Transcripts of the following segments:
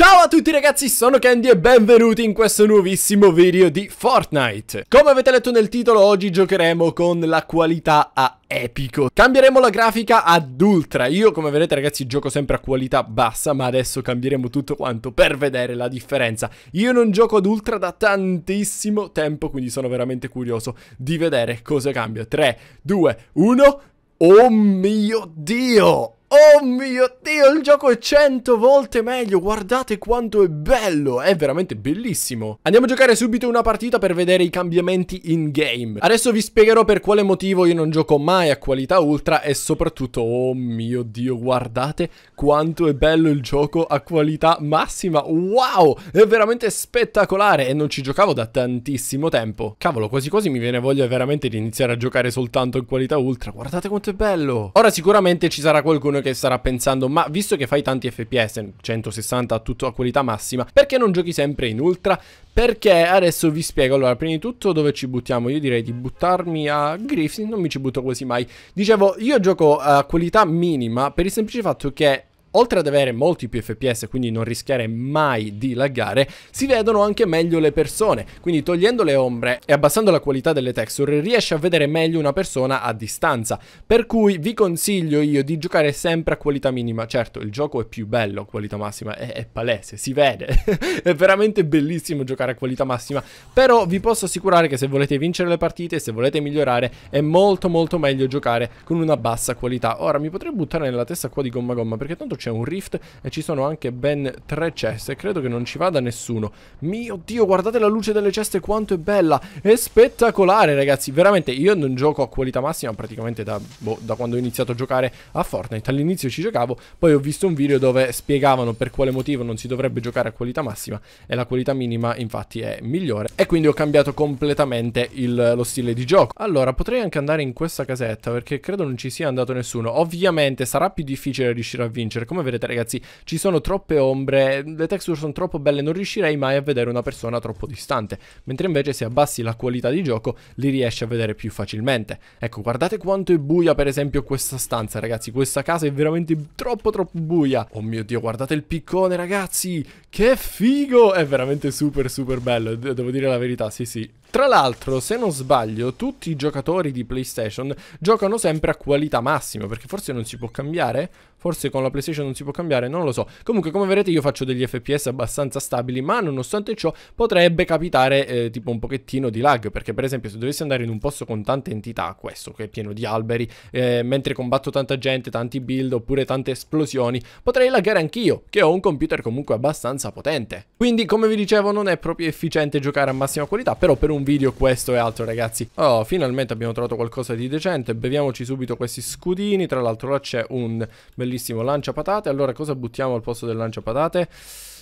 Ciao a tutti ragazzi, sono Candy e benvenuti in questo nuovissimo video di Fortnite. Come avete letto nel titolo, oggi giocheremo con la qualità a epico. Cambieremo la grafica ad ultra. Io, come vedete ragazzi, gioco sempre a qualità bassa, ma adesso cambieremo tutto quanto per vedere la differenza. Io non gioco ad ultra da tantissimo tempo, quindi sono veramente curioso di vedere cosa cambia. 3, 2, 1... Oh mio Dio! Oh mio Dio, il gioco è 100 volte meglio, guardate quanto è bello, è veramente bellissimo. Andiamo a giocare subito una partita per vedere i cambiamenti in game. Adesso vi spiegherò per quale motivo io non gioco mai a qualità ultra e soprattutto, oh mio Dio, guardate quanto è bello il gioco a qualità massima. Wow, è veramente spettacolare e non ci giocavo da tantissimo tempo. Cavolo, quasi quasi mi viene voglia veramente di iniziare a giocare soltanto in qualità ultra, guardate quanto è bello. Ora sicuramente ci sarà qualcuno qualcuno che starà pensando ma visto che fai tanti FPS, 160 a tutta qualità massima, perché non giochi sempre in ultra? Perché adesso vi spiego, allora prima di tutto dove ci buttiamo, io direi di buttarmi a Griffin, non mi ci butto quasi mai. Dicevo, io gioco a qualità minima per il semplice fatto che Oltre ad avere molti più FPS, quindi non rischiare mai di laggare, si vedono anche meglio le persone, quindi togliendo le ombre e abbassando la qualità delle texture riesce a vedere meglio una persona a distanza, per cui vi consiglio io di giocare sempre a qualità minima, certo il gioco è più bello a qualità massima, è, è palese, si vede, è veramente bellissimo giocare a qualità massima, però vi posso assicurare che se volete vincere le partite, se volete migliorare, è molto molto meglio giocare con una bassa qualità. Ora mi potrei buttare nella testa qua di gomma gomma perché tanto c'è un rift e ci sono anche ben tre ceste. Credo che non ci vada nessuno. Mio Dio, guardate la luce delle ceste quanto è bella. È spettacolare, ragazzi. Veramente, io non gioco a qualità massima praticamente da, boh, da quando ho iniziato a giocare a Fortnite. All'inizio ci giocavo, poi ho visto un video dove spiegavano per quale motivo non si dovrebbe giocare a qualità massima e la qualità minima infatti è migliore. E quindi ho cambiato completamente il, lo stile di gioco. Allora, potrei anche andare in questa casetta perché credo non ci sia andato nessuno. Ovviamente sarà più difficile riuscire a vincere, come vedete ragazzi ci sono troppe ombre, le texture sono troppo belle, non riuscirei mai a vedere una persona troppo distante, mentre invece se abbassi la qualità di gioco li riesci a vedere più facilmente. Ecco guardate quanto è buia per esempio questa stanza ragazzi, questa casa è veramente troppo troppo buia. Oh mio dio guardate il piccone ragazzi, che figo, è veramente super super bello, devo dire la verità, sì sì, tra l'altro, se non sbaglio, tutti i giocatori di PlayStation giocano sempre a qualità massima, perché forse non si può cambiare, forse con la PlayStation non si può cambiare, non lo so. Comunque, come vedete, io faccio degli FPS abbastanza stabili, ma nonostante ciò potrebbe capitare eh, tipo un pochettino di lag, perché per esempio se dovessi andare in un posto con tante entità, questo che è pieno di alberi, eh, mentre combatto tanta gente, tanti build oppure tante esplosioni, potrei laggare anch'io, che ho un computer comunque abbastanza potente. Quindi, come vi dicevo, non è proprio efficiente giocare a massima qualità, però per un un video questo e altro ragazzi Oh finalmente abbiamo trovato qualcosa di decente Beviamoci subito questi scudini Tra l'altro là c'è un bellissimo lanciapatate Allora cosa buttiamo al posto del lanciapatate?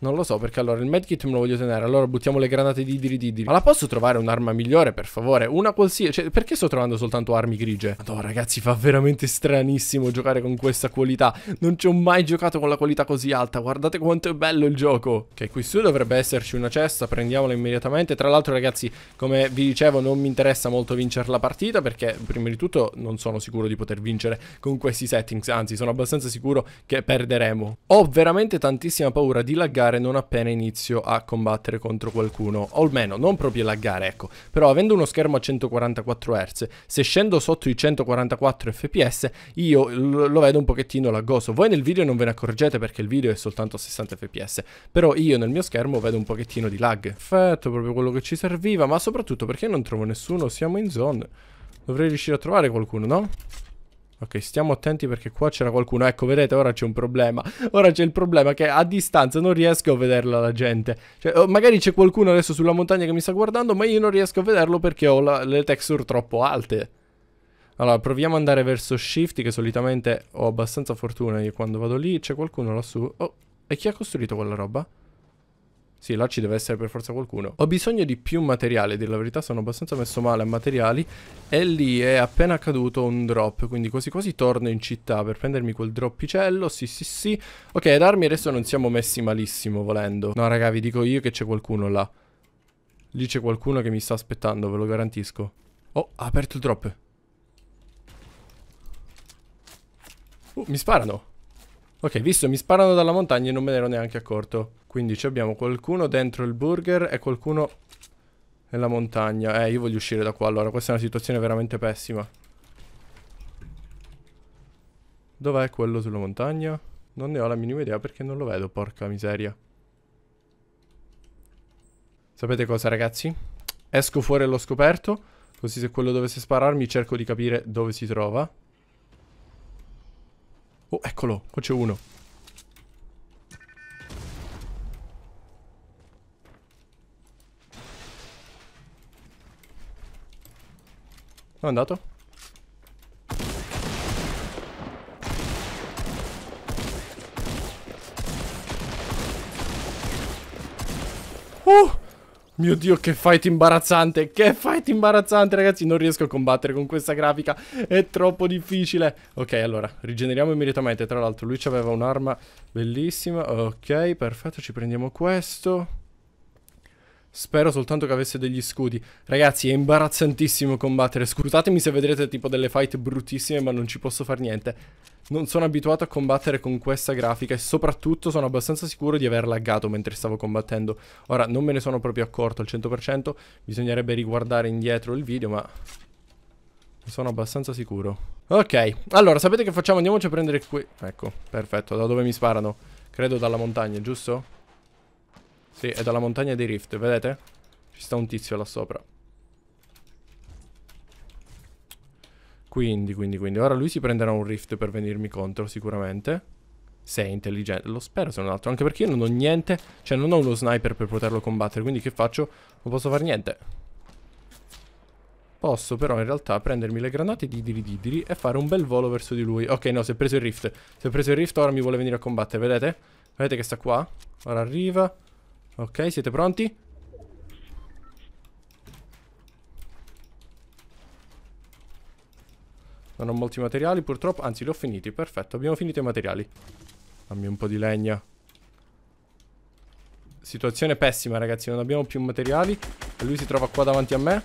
Non lo so perché allora il medkit me lo voglio tenere. Allora buttiamo le granate di diri Ma la posso trovare un'arma migliore, per favore? Una qualsiasi. Cioè, perché sto trovando soltanto armi grigie? Madonna, ragazzi, fa veramente stranissimo giocare con questa qualità. Non ci ho mai giocato con la qualità così alta. Guardate quanto è bello il gioco. Ok, qui su dovrebbe esserci una cesta. Prendiamola immediatamente. Tra l'altro, ragazzi, come vi dicevo, non mi interessa molto vincere la partita perché, prima di tutto, non sono sicuro di poter vincere con questi settings. Anzi, sono abbastanza sicuro che perderemo. Ho veramente tantissima paura di laggare laggare non appena inizio a combattere contro qualcuno, o almeno non proprio laggare, ecco, però avendo uno schermo a 144 Hz, se scendo sotto i 144 fps io lo vedo un pochettino laggoso, voi nel video non ve ne accorgete perché il video è soltanto a 60 fps, però io nel mio schermo vedo un pochettino di lag, perfetto, proprio quello che ci serviva, ma soprattutto perché non trovo nessuno, siamo in zone, dovrei riuscire a trovare qualcuno, no? Ok, stiamo attenti perché qua c'era qualcuno. Ecco, vedete, ora c'è un problema. Ora c'è il problema che a distanza non riesco a vederla la gente. Cioè, oh, magari c'è qualcuno adesso sulla montagna che mi sta guardando, ma io non riesco a vederlo perché ho la, le texture troppo alte. Allora, proviamo ad andare verso Shift, che solitamente ho abbastanza fortuna io quando vado lì. C'è qualcuno lassù. Oh, e chi ha costruito quella roba? Sì, là ci deve essere per forza qualcuno. Ho bisogno di più materiale, dir la verità sono abbastanza messo male a materiali. E lì è appena caduto un drop, quindi quasi quasi torno in città per prendermi quel droppicello, sì sì sì. Ok, ad armi adesso non siamo messi malissimo volendo. No raga, vi dico io che c'è qualcuno là. Lì c'è qualcuno che mi sta aspettando, ve lo garantisco. Oh, ha aperto il drop. Uh, mi sparano. Ok, visto, mi sparano dalla montagna e non me ne ero neanche accorto. Quindi abbiamo qualcuno dentro il burger e qualcuno nella montagna. Eh, io voglio uscire da qua allora, questa è una situazione veramente pessima. Dov'è quello sulla montagna? Non ne ho la minima idea perché non lo vedo, porca miseria. Sapete cosa ragazzi? Esco fuori allo scoperto, così se quello dovesse spararmi cerco di capire dove si trova. Oh, eccolo, qua c'è uno. È andato? Mio dio che fight imbarazzante Che fight imbarazzante ragazzi Non riesco a combattere con questa grafica È troppo difficile Ok allora rigeneriamo immediatamente Tra l'altro lui aveva un'arma bellissima Ok perfetto ci prendiamo questo Spero soltanto che avesse degli scudi. Ragazzi, è imbarazzantissimo combattere. Scusatemi se vedrete tipo delle fight bruttissime, ma non ci posso far niente. Non sono abituato a combattere con questa grafica e soprattutto sono abbastanza sicuro di aver laggato mentre stavo combattendo. Ora, non me ne sono proprio accorto al 100%, bisognerebbe riguardare indietro il video, ma... sono abbastanza sicuro. Ok, allora, sapete che facciamo? Andiamoci a prendere qui... Ecco, perfetto, da dove mi sparano? Credo dalla montagna, giusto? Sì, è dalla montagna dei rift, vedete? Ci sta un tizio là sopra. Quindi, quindi, quindi. Ora lui si prenderà un rift per venirmi contro, sicuramente. Se è intelligente, lo spero se non altro. Anche perché io non ho niente, cioè non ho uno sniper per poterlo combattere. Quindi che faccio? Non posso fare niente. Posso però in realtà prendermi le granate di diri diri e fare un bel volo verso di lui. Ok, no, si è preso il rift. Si è preso il rift, ora mi vuole venire a combattere, vedete? Vedete che sta qua? Ora arriva. Ok, siete pronti? Non ho molti materiali purtroppo Anzi li ho finiti, perfetto Abbiamo finito i materiali Dammi un po' di legna Situazione pessima ragazzi Non abbiamo più materiali E lui si trova qua davanti a me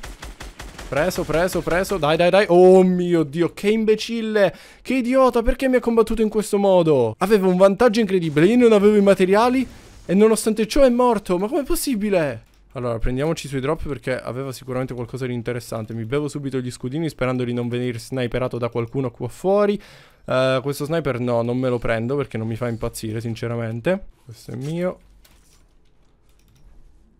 Preso, preso, preso Dai, dai, dai Oh mio Dio Che imbecille Che idiota Perché mi ha combattuto in questo modo? Avevo un vantaggio incredibile Io non avevo i materiali e nonostante ciò è morto. Ma com'è possibile? Allora, prendiamoci sui drop perché aveva sicuramente qualcosa di interessante. Mi bevo subito gli scudini sperando di non venire sniperato da qualcuno qua fuori. Uh, questo sniper no, non me lo prendo perché non mi fa impazzire, sinceramente. Questo è mio.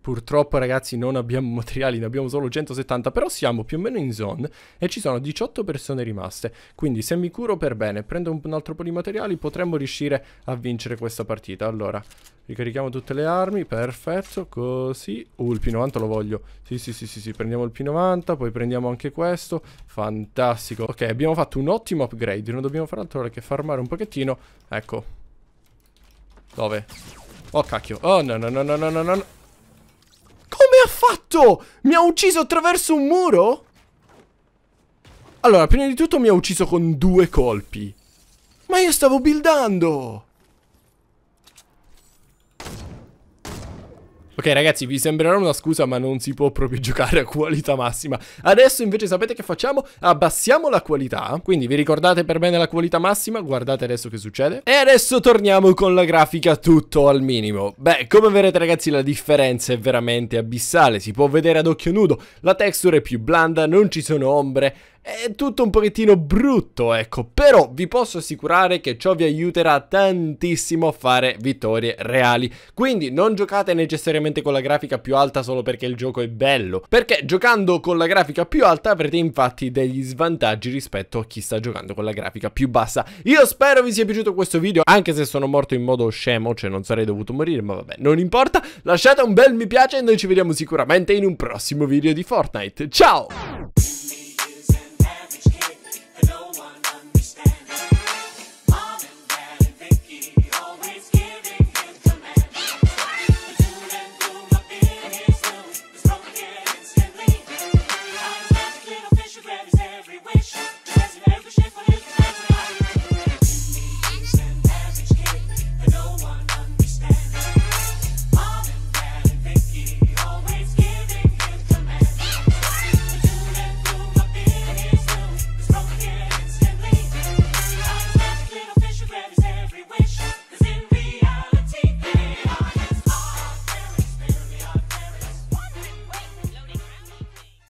Purtroppo ragazzi non abbiamo materiali, ne abbiamo solo 170, però siamo più o meno in zone e ci sono 18 persone rimaste. Quindi se mi curo per bene, prendo un, altro po' di materiali, potremmo riuscire a vincere questa partita. Allora, ricarichiamo tutte le armi, perfetto, così. Uh, il P90 lo voglio. Sì, sì, sì, sì, sì, prendiamo il P90, poi prendiamo anche questo. Fantastico. Ok, abbiamo fatto un ottimo upgrade, non dobbiamo fare altro che farmare un pochettino. Ecco. Dove? Oh cacchio. Oh no no no no no no. Come ha fatto? Mi ha ucciso attraverso un muro? Allora, prima di tutto mi ha ucciso con due colpi. Ma io stavo buildando! Ok ragazzi, vi sembrerà una scusa ma non si può proprio giocare a qualità massima. Adesso invece sapete che facciamo? Abbassiamo la qualità, quindi vi ricordate per bene la qualità massima, guardate adesso che succede. E adesso torniamo con la grafica tutto al minimo. Beh, come vedete ragazzi la differenza è veramente abissale, si può vedere ad occhio nudo, la texture è più blanda, non ci sono ombre, è tutto un pochettino brutto, ecco, però vi posso assicurare che ciò vi aiuterà tantissimo a fare vittorie reali. Quindi non giocate necessariamente con la grafica più alta solo perché il gioco è bello, perché giocando con la grafica più alta avrete infatti degli svantaggi rispetto a chi sta giocando con la grafica più bassa. Io spero vi sia piaciuto questo video, anche se sono morto in modo scemo, cioè non sarei dovuto morire, ma vabbè, non importa. Lasciate un bel mi piace e noi ci vediamo sicuramente in un prossimo video di Fortnite. Ciao!